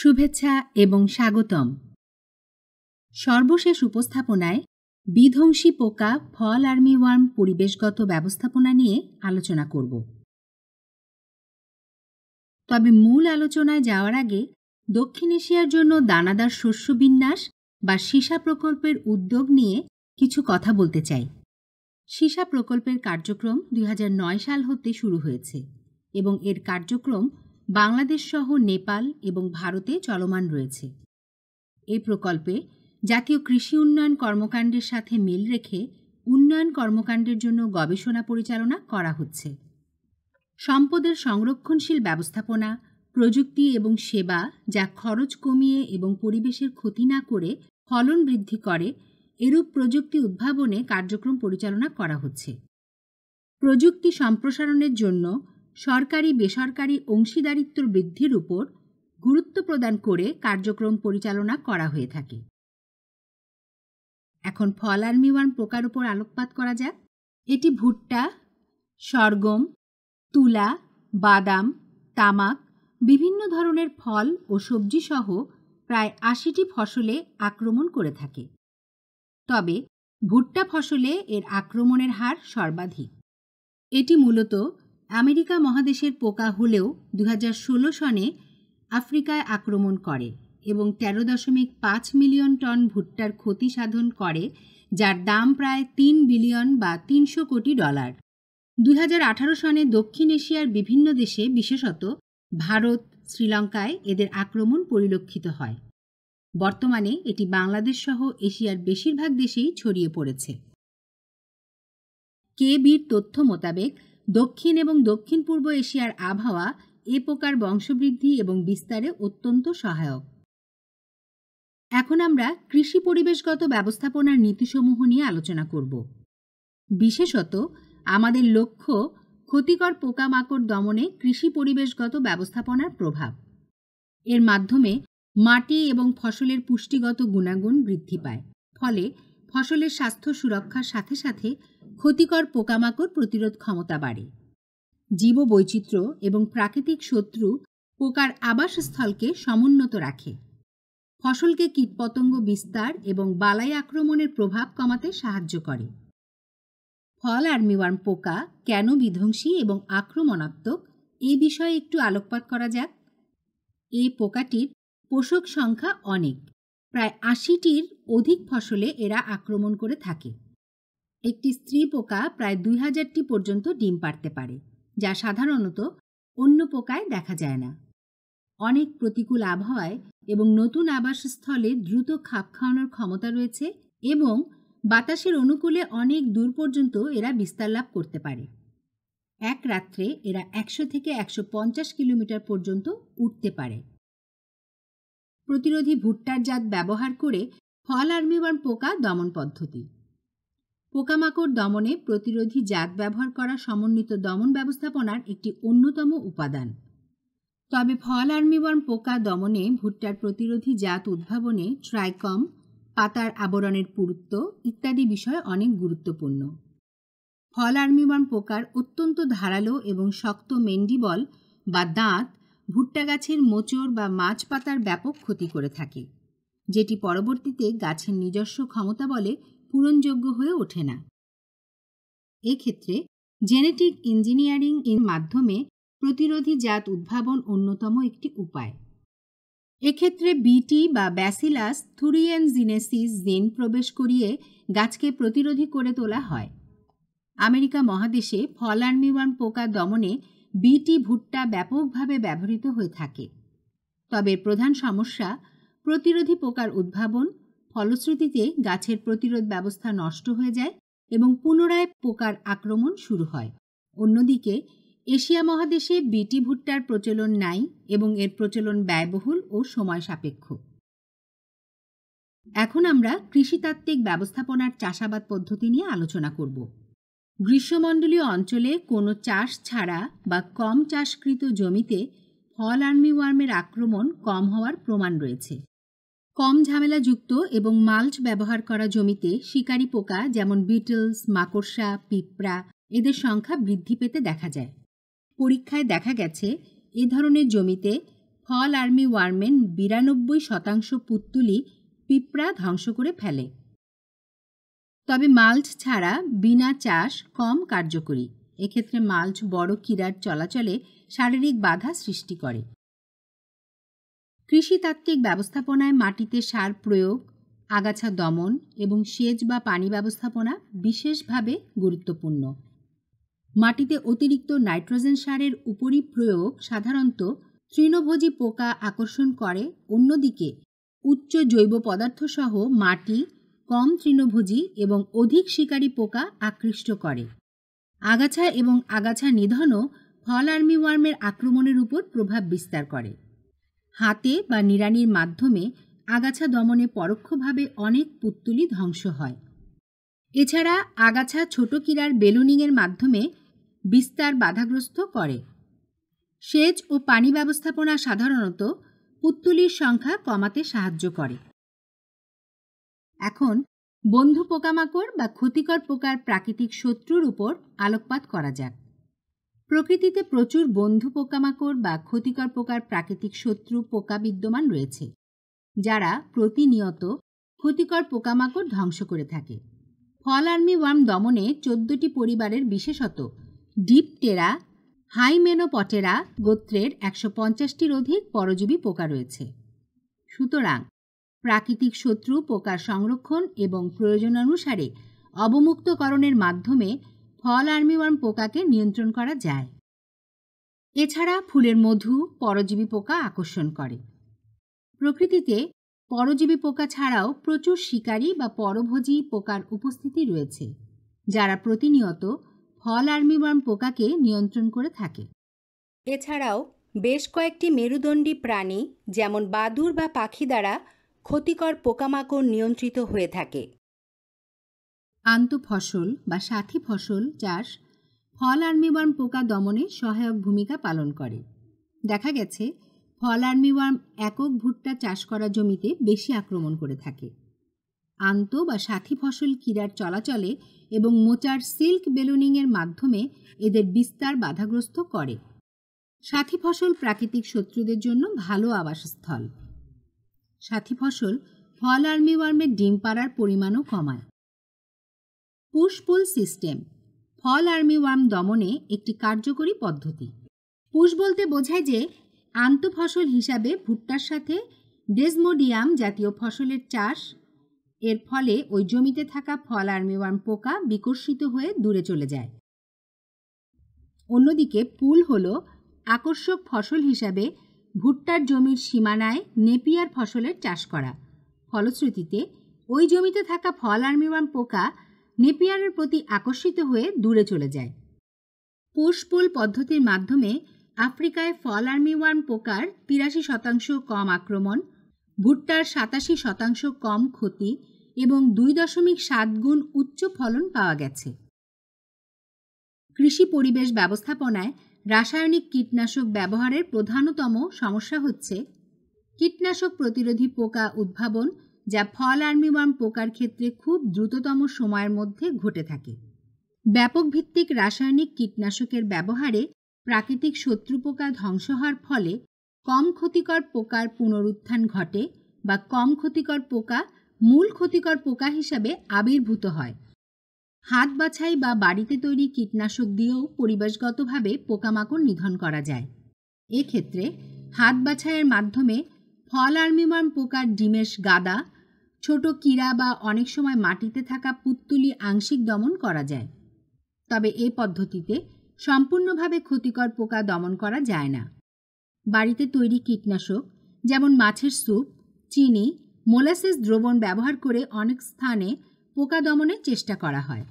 শুভেচ্ছা এবং স্বাগতম সর্বশেষ উপস্থাপনায় বিধ্বংসী পোকা ফল আর্মি ওয়ার্ম পরিবেশগত ব্যবস্থাপনা নিয়ে আলোচনা করব তবে মূল আলোচনায় যাওয়ার আগে দক্ষিণ এশিয়ার জন্য দানাদার শস্য বিন্যাস বা সীসা প্রকল্পের উদ্যোগ নিয়ে কিছু কথা বলতে চাই সীসা প্রকল্পের কার্যক্রম দুই সাল হতে শুরু হয়েছে এবং এর কার্যক্রম বাংলাদেশ সহ নেপাল এবং ভারতে চলমান রয়েছে এই প্রকল্পে জাতীয় কৃষি উন্নয়ন কর্মকাণ্ডের সাথে মিল রেখে উন্নয়ন কর্মকাণ্ডের জন্য গবেষণা পরিচালনা করা হচ্ছে সম্পদের সংরক্ষণশীল ব্যবস্থাপনা প্রযুক্তি এবং সেবা যা খরচ কমিয়ে এবং পরিবেশের ক্ষতি না করে ফলন বৃদ্ধি করে এরূপ প্রযুক্তি উদ্ভাবনে কার্যক্রম পরিচালনা করা হচ্ছে প্রযুক্তি সম্প্রসারণের জন্য সরকারি বেসরকারি অংশীদারিত্ব বৃদ্ধির উপর গুরুত্ব প্রদান করে কার্যক্রম পরিচালনা করা হয়ে থাকে এখন ফল আর্মি ওয়ান পোকার উপর আলোকপাত করা যাক এটি ভুট্টা সরগম তুলা বাদাম তামাক বিভিন্ন ধরনের ফল ও সবজি সহ প্রায় আশিটি ফসলে আক্রমণ করে থাকে তবে ভুট্টা ফসলে এর আক্রমণের হার সর্বাধিক এটি মূলত আমেরিকা মহাদেশের পোকা হলেও দু সনে আফ্রিকায় আক্রমণ করে এবং তেরো দশমিক পাঁচ মিলিয়ন টন ভুট্টার ক্ষতি সাধন করে যার দাম প্রায় তিন বিলিয়ন বা তিনশো কোটি ডলার দুই সনে দক্ষিণ এশিয়ার বিভিন্ন দেশে বিশেষত ভারত শ্রীলঙ্কায় এদের আক্রমণ পরিলক্ষিত হয় বর্তমানে এটি বাংলাদেশ সহ এশিয়ার বেশিরভাগ দেশেই ছড়িয়ে পড়েছে কেবির তথ্য মোতাবেক দক্ষিণ এবং দক্ষিণ পূর্ব এশিয়ার আবহাওয়া এ পোকার বংশবৃদ্ধি এবং বিস্তারে অত্যন্ত সহায়ক এখন আমরা কৃষি পরিবেশগত ব্যবস্থাপনার নীতিসমূহ নিয়ে আলোচনা করব বিশেষত আমাদের লক্ষ্য ক্ষতিকর পোকামাকড় দমনে কৃষি পরিবেশগত ব্যবস্থাপনার প্রভাব এর মাধ্যমে মাটি এবং ফসলের পুষ্টিগত গুণাগুণ বৃদ্ধি পায় ফলে ফসলের স্বাস্থ্য সুরক্ষার সাথে সাথে ক্ষতিকর পোকামাকড় প্রতিরোধ ক্ষমতা বাড়ে জীববৈচিত্র্য এবং প্রাকৃতিক শত্রু পোকার আবাসস্থলকে সমুন্নত রাখে ফসলকে কীটপতঙ্গ বিস্তার এবং বালাই আক্রমণের প্রভাব কমাতে সাহায্য করে ফল আর্মিওয়ার্ম পোকা কেন বিধ্বংসী এবং আক্রমণাত্মক এই বিষয়ে একটু আলোকপাত করা যাক এই পোকাটির পোষক সংখ্যা অনেক প্রায় আশিটির অধিক ফসলে এরা আক্রমণ করে থাকে একটি স্ত্রী পোকা প্রায় দুই হাজারটি পর্যন্ত ডিম পারতে পারে যা সাধারণত অন্য পোকায় দেখা যায় না অনেক প্রতিকূল আবহাওয়ায় এবং নতুন আবাসস্থলে দ্রুত খাপ খাওয়ানোর ক্ষমতা রয়েছে এবং বাতাসের অনুকূলে অনেক দূর পর্যন্ত এরা বিস্তার লাভ করতে পারে এক রাত্রে এরা একশো থেকে একশো কিলোমিটার পর্যন্ত উঠতে পারে প্রতিরোধী ভুট্টার জাত ব্যবহার করে ফল আর্মিবার্ন পোকা দমন পদ্ধতি পোকামাকড় দমনে প্রতিরোধী জাত ব্যবহার করা সমন্বিত দমন ব্যবস্থাপনার একটি অন্যতম উপাদান তবে ফল আর্মিবর্ন পোকা দমনে ভুট্টার প্রতিরোধী জাত উদ্ভাবনে ট্রাইকম পাতার আবরণের পুরুত্ব ইত্যাদি বিষয় অনেক গুরুত্বপূর্ণ ফল আর্মিবর্ন পোকার অত্যন্ত ধারালো এবং শক্ত মেন্ডিবল বা দাঁত ভুট্টা গাছের মোচড় বা মাছ পাতার ব্যাপক ক্ষতি করে থাকে যেটি পরবর্তীতে গাছের নিজস্ব ক্ষমতা বলে পূরণযোগ্য হয়ে ওঠে না এক্ষেত্রে জেনেটিক ইঞ্জিনিয়ারিং এর মাধ্যমে প্রতিরোধী জাত উদ্ভাবন অন্যতম একটি উপায় এক্ষেত্রে বিটি বা ব্যাসিলাস থুরিয়েন জিনেসিস জিন প্রবেশ করিয়ে গাছকে প্রতিরোধী করে তোলা হয় আমেরিকা মহাদেশে ফল আর্মিওয়ান পোকা দমনে বিটি ভুট্টা ব্যাপকভাবে ব্যবহৃত হয়ে থাকে তবে প্রধান সমস্যা প্রতিরোধী পোকার উদ্ভাবন ফলশ্রুতিতে গাছের প্রতিরোধ ব্যবস্থা নষ্ট হয়ে যায় এবং পুনরায় পোকার আক্রমণ শুরু হয় অন্যদিকে এশিয়া মহাদেশে বিটি ভুট্টার প্রচলন নাই এবং এর প্রচলন ব্যয়বহুল ও সময় সাপেক্ষ এখন আমরা কৃষিতাত্ত্বিক ব্যবস্থাপনার চাষাবাদ পদ্ধতি নিয়ে আলোচনা করব গ্রীষ্মমণ্ডলীয় অঞ্চলে কোনো চাষ ছাড়া বা কম চাষকৃত জমিতে ফল আর্মি ওয়ার্মের আক্রমণ কম হওয়ার প্রমাণ রয়েছে কম ঝামেলাযুক্ত এবং মাল্চ ব্যবহার করা জমিতে শিকারি পোকা যেমন বিটলস মাকড়সা পিঁপড়া এদের সংখ্যা বৃদ্ধি পেতে দেখা যায় পরীক্ষায় দেখা গেছে এ ধরনের জমিতে ফল আর্মি ওয়ার্মেন বিরানব্বই শতাংশ পুত্তুলি পিঁপড়া ধ্বংস করে ফেলে তবে মাল্চ ছাড়া বিনা চাষ কম কার্যকরী এক্ষেত্রে মাল্চ বড় কিরার চলাচলে শারীরিক বাধা সৃষ্টি করে কৃষিতাত্ত্বিক ব্যবস্থাপনায় মাটিতে সার প্রয়োগ আগাছা দমন এবং সেচ বা পানি ব্যবস্থাপনা বিশেষভাবে গুরুত্বপূর্ণ মাটিতে অতিরিক্ত নাইট্রোজেন সারের উপরই প্রয়োগ সাধারণত তৃণভোজী পোকা আকর্ষণ করে অন্যদিকে উচ্চ জৈব পদার্থসহ মাটি কম তৃণভোজী এবং অধিক শিকারী পোকা আকৃষ্ট করে আগাছা এবং আগাছা নিধনও ফল আর্মি ওয়ার্মের আক্রমণের উপর প্রভাব বিস্তার করে হাতে বা নিড়ানির মাধ্যমে আগাছা দমনে পরোক্ষভাবে অনেক পুত্তুলি ধ্বংস হয় এছাড়া আগাছা ছোট কিরার বেলুনিংয়ের মাধ্যমে বিস্তার বাধাগ্রস্ত করে সেচ ও পানি ব্যবস্থাপনা সাধারণত পুত্তুলির সংখ্যা কমাতে সাহায্য করে এখন বন্ধু পোকামাকড় বা ক্ষতিকর পোকার প্রাকৃতিক শত্রুর উপর আলোকপাত করা যাক প্রকৃতিতে প্রচুর বন্ধু পোকামাকড় বা ক্ষতিকর পোকার প্রাকৃতিক শত্রু পোকা বিদ্যমান রয়েছে যারা প্রতিনিয়ত ক্ষতিকর পোকামাকড় ধ্বংস করে থাকে ফল আর্মি ওয়ার্ম দমনে চোদ্দটি পরিবারের বিশেষত ডিপটেরা হাইমেনোপটেরা গোত্রের একশো পঞ্চাশটির অধিক পরজীবী পোকা রয়েছে সুতরাং প্রাকৃতিক শত্রু পোকার সংরক্ষণ এবং প্রয়োজনানুসারে অবমুক্তকরণের মাধ্যমে ফল আর্মিওয়ার্ম পোকাকে নিয়ন্ত্রণ করা যায় এছাড়া ফুলের মধু পরজীবী পোকা আকর্ষণ করে প্রকৃতিতে পরজীবী পোকা ছাড়াও প্রচুর শিকারী বা পরভোজী পোকার উপস্থিতি রয়েছে যারা প্রতিনিয়ত ফল আর্মিওয়ার্ম পোকাকে নিয়ন্ত্রণ করে থাকে এছাড়াও বেশ কয়েকটি মেরুদণ্ডী প্রাণী যেমন বাদুর বা পাখি দ্বারা ক্ষতিকর পোকামাকড় নিয়ন্ত্রিত হয়ে থাকে আন্ত ফসল বা সাথী ফসল চাষ ফল আর্মিওয়ার্ম পোকা দমনে সহায়ক ভূমিকা পালন করে দেখা গেছে ফল আর্মিওয়ার্ম একক ভুট্টা চাষ করা জমিতে বেশি আক্রমণ করে থাকে আন্ত বা সাথী ফসল কিরার চলাচলে এবং মোচার সিল্ক বেলুনিংয়ের মাধ্যমে এদের বিস্তার বাধাগ্রস্ত করে সাথী ফসল প্রাকৃতিক শত্রুদের জন্য ভালো আবাসস্থল সাথী ফসল ফল আর্মি ওয়ার্মের ডিম পাড়ার পরিমাণও কমায় push pull system fall armyworm দমনে একটি কার্যকরী পদ্ধতি পুশ বলতে বোঝায় যে ফসল হিসাবে ভুট্টার সাথে ডেজমোডিয়াম জাতীয় ফসলের চাষ এর ফলে ওই জমিতে থাকা ফল আর্মি ওয়ার্ম পোকা বিকর্ষিত হয়ে দূরে চলে যায় অন্যদিকে পুল হল আকর্ষক ফসল হিসাবে ভুট্টার জমির সীমানায় নেপিয়ার ফসলের চাষ করা ফলশ্রুতিতে ওই জমিতে থাকা ফল আর্মিওয়ার্ম পোকা নেপিয়ারের প্রতি আকর্ষিত হয়ে দূরে চলে যায় পোষপোল পদ্ধতির মাধ্যমে আফ্রিকায় ফল আর্মিওয়ার্ম পোকার তিরাশি শতাংশ কম আক্রমণ ভুট্টার সাতাশি শতাংশ কম ক্ষতি এবং দুই দশমিক সাত গুণ উচ্চ ফলন পাওয়া গেছে কৃষি পরিবেশ ব্যবস্থাপনায় রাসায়নিক কীটনাশক ব্যবহারের প্রধানতম সমস্যা হচ্ছে কীটনাশক প্রতিরোধী পোকা উদ্ভাবন যা ফল আর্মিওয়ার্ম পোকার ক্ষেত্রে খুব দ্রুততম সময়ের মধ্যে ঘটে থাকে ব্যাপক ভিত্তিক রাসায়নিক কীটনাশকের ব্যবহারে প্রাকৃতিক শত্রু পোকা ধ্বংস হওয়ার ফলে কম ক্ষতিকর পোকার পুনরুত্থান ঘটে বা কম ক্ষতিকর পোকা মূল ক্ষতিকর পোকা হিসাবে আবির্ভূত হয় হাত বাছাই বা বাড়িতে তৈরি কীটনাশক দিয়েও পরিবেশগতভাবে পোকামাকড় নিধন করা যায় এক্ষেত্রে হাত বাছাইয়ের মাধ্যমে ফল আর্মিমাম পোকার ডিমেশ গাদা ছোট কীড়া বা অনেক সময় মাটিতে থাকা পুত্তুলি আংশিক দমন করা যায় তবে এ পদ্ধতিতে সম্পূর্ণভাবে ক্ষতিকর পোকা দমন করা যায় না বাড়িতে তৈরি কীটনাশক যেমন মাছের স্যুপ চিনি মোলাসেস দ্রবণ ব্যবহার করে অনেক স্থানে পোকা দমনের চেষ্টা করা হয়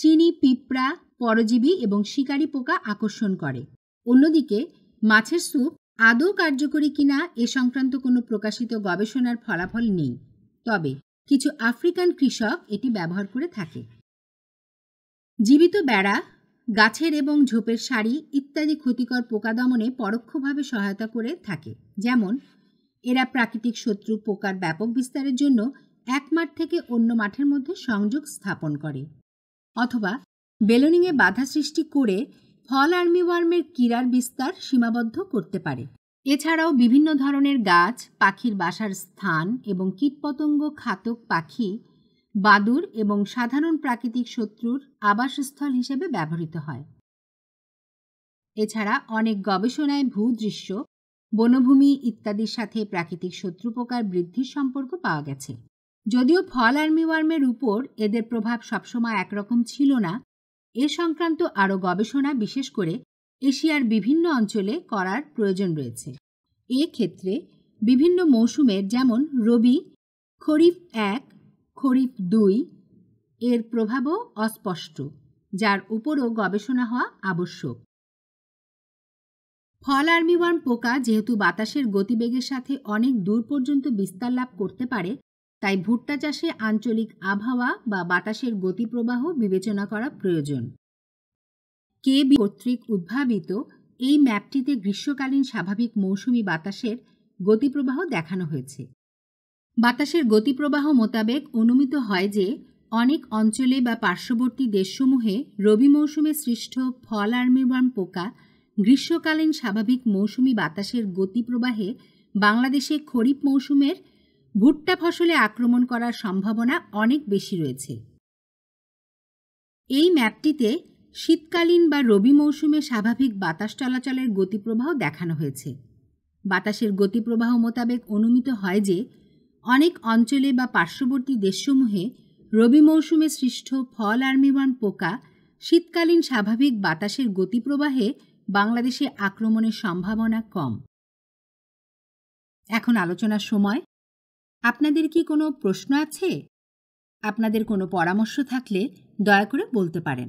চিনি পিঁপড়া পরজীবী এবং শিকারী পোকা আকর্ষণ করে অন্যদিকে মাছের স্যুপ আদৌ কার্যকরী কিনা এ সংক্রান্ত কোনো প্রকাশিত গবেষণার ফলাফল নেই তবে কিছু আফ্রিকান কৃষক এটি ব্যবহার করে থাকে জীবিত বেড়া গাছের এবং ঝোপের সারি ইত্যাদি ক্ষতিকর পোকা দমনে পরোক্ষভাবে সহায়তা করে থাকে যেমন এরা প্রাকৃতিক শত্রু পোকার ব্যাপক বিস্তারের জন্য এক মাঠ থেকে অন্য মাঠের মধ্যে সংযোগ স্থাপন করে অথবা বেলুনিংয়ে বাধা সৃষ্টি করে ফল আর্মি ওয়ার্মের কিরার বিস্তার সীমাবদ্ধ করতে পারে এছাড়াও বিভিন্ন ধরনের গাছ পাখির বাসার স্থান এবং কীটপতঙ্গ খাতক পাখি বাদুর এবং সাধারণ প্রাকৃতিক শত্রুর আবাসস্থল হিসেবে ব্যবহৃত হয় এছাড়া অনেক গবেষণায় ভূদৃশ্য বনভূমি ইত্যাদির সাথে প্রাকৃতিক শত্রুপোকার বৃদ্ধির সম্পর্ক পাওয়া গেছে যদিও ফল আর্মিওয়ার্মের উপর এদের প্রভাব সবসময় একরকম ছিল না এ সংক্রান্ত আরও গবেষণা বিশেষ করে এশিয়ার বিভিন্ন অঞ্চলে করার প্রয়োজন রয়েছে এ ক্ষেত্রে বিভিন্ন মৌসুমের যেমন রবি খরিফ এক খরিফ দুই এর প্রভাবও অস্পষ্ট যার উপরও গবেষণা হওয়া আবশ্যক ফল আর্মিওয়ার্ম পোকা যেহেতু বাতাসের গতিবেগের সাথে অনেক দূর পর্যন্ত বিস্তার লাভ করতে পারে তাই ভুট্টা চাষে আঞ্চলিক আবহাওয়া বা বাতাসের গতিপ্রবাহ বিবেচনা করা প্রয়োজন কে বি কর্তৃক উদ্ভাবিত এই ম্যাপটিতে গ্রীষ্মকালীন স্বাভাবিক মৌসুমি বাতাসের গতিপ্রবাহ দেখানো হয়েছে বাতাসের গতিপ্রবাহ মোতাবেক অনুমিত হয় যে অনেক অঞ্চলে বা পার্শ্ববর্তী দেশসমূহে রবি মৌসুমে সৃষ্ট ফল আর্মিবান পোকা গ্রীষ্মকালীন স্বাভাবিক মৌসুমি বাতাসের গতিপ্রবাহে বাংলাদেশে খরিফ মৌসুমের ভুট্টা ফসলে আক্রমণ করার সম্ভাবনা অনেক বেশি রয়েছে এই ম্যাপটিতে শীতকালীন বা রবি মৌসুমে স্বাভাবিক বাতাস চলাচলের গতিপ্রবাহ দেখানো হয়েছে বাতাসের গতিপ্রবাহ মোতাবেক অনুমিত হয় যে অনেক অঞ্চলে বা পার্শ্ববর্তী দেশসমূহে রবি মৌসুমে সৃষ্ট ফল আর্মিবান পোকা শীতকালীন স্বাভাবিক বাতাসের গতিপ্রবাহে বাংলাদেশে আক্রমণের সম্ভাবনা কম এখন আলোচনার সময় আপনাদের কি কোনো প্রশ্ন আছে আপনাদের কোনো পরামর্শ থাকলে দয়া করে বলতে পারেন